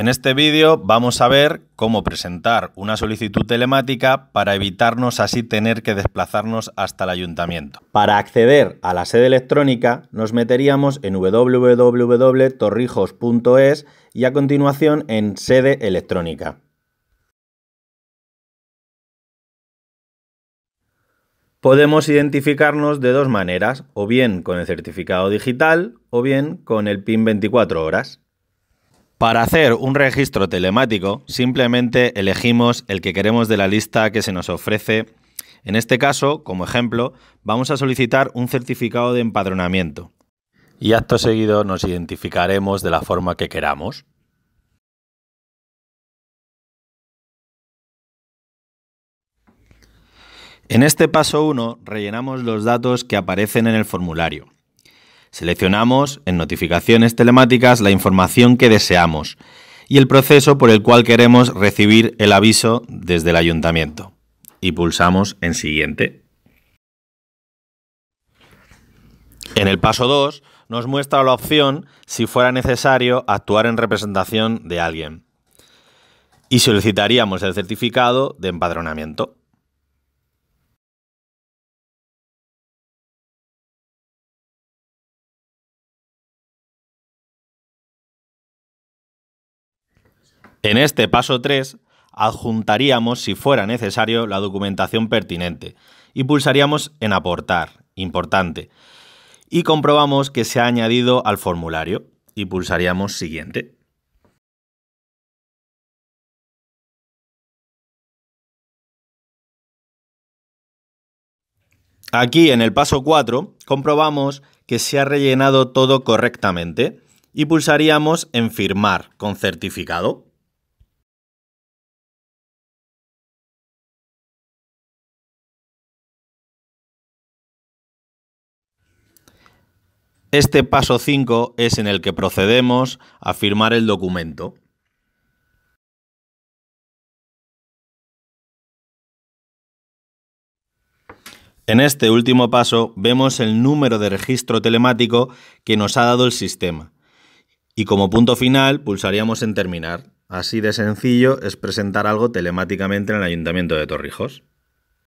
En este vídeo vamos a ver cómo presentar una solicitud telemática para evitarnos así tener que desplazarnos hasta el ayuntamiento. Para acceder a la sede electrónica nos meteríamos en www.torrijos.es y a continuación en sede electrónica. Podemos identificarnos de dos maneras, o bien con el certificado digital o bien con el PIN 24 horas. Para hacer un registro telemático, simplemente elegimos el que queremos de la lista que se nos ofrece. En este caso, como ejemplo, vamos a solicitar un certificado de empadronamiento. Y acto seguido nos identificaremos de la forma que queramos. En este paso 1 rellenamos los datos que aparecen en el formulario. Seleccionamos en notificaciones telemáticas la información que deseamos y el proceso por el cual queremos recibir el aviso desde el ayuntamiento. Y pulsamos en siguiente. En el paso 2 nos muestra la opción si fuera necesario actuar en representación de alguien y solicitaríamos el certificado de empadronamiento. En este paso 3, adjuntaríamos, si fuera necesario, la documentación pertinente y pulsaríamos en Aportar, importante, y comprobamos que se ha añadido al formulario y pulsaríamos Siguiente. Aquí en el paso 4 comprobamos que se ha rellenado todo correctamente y pulsaríamos en firmar con certificado. Este paso 5 es en el que procedemos a firmar el documento. En este último paso vemos el número de registro telemático que nos ha dado el sistema. Y como punto final pulsaríamos en terminar. Así de sencillo es presentar algo telemáticamente en el Ayuntamiento de Torrijos.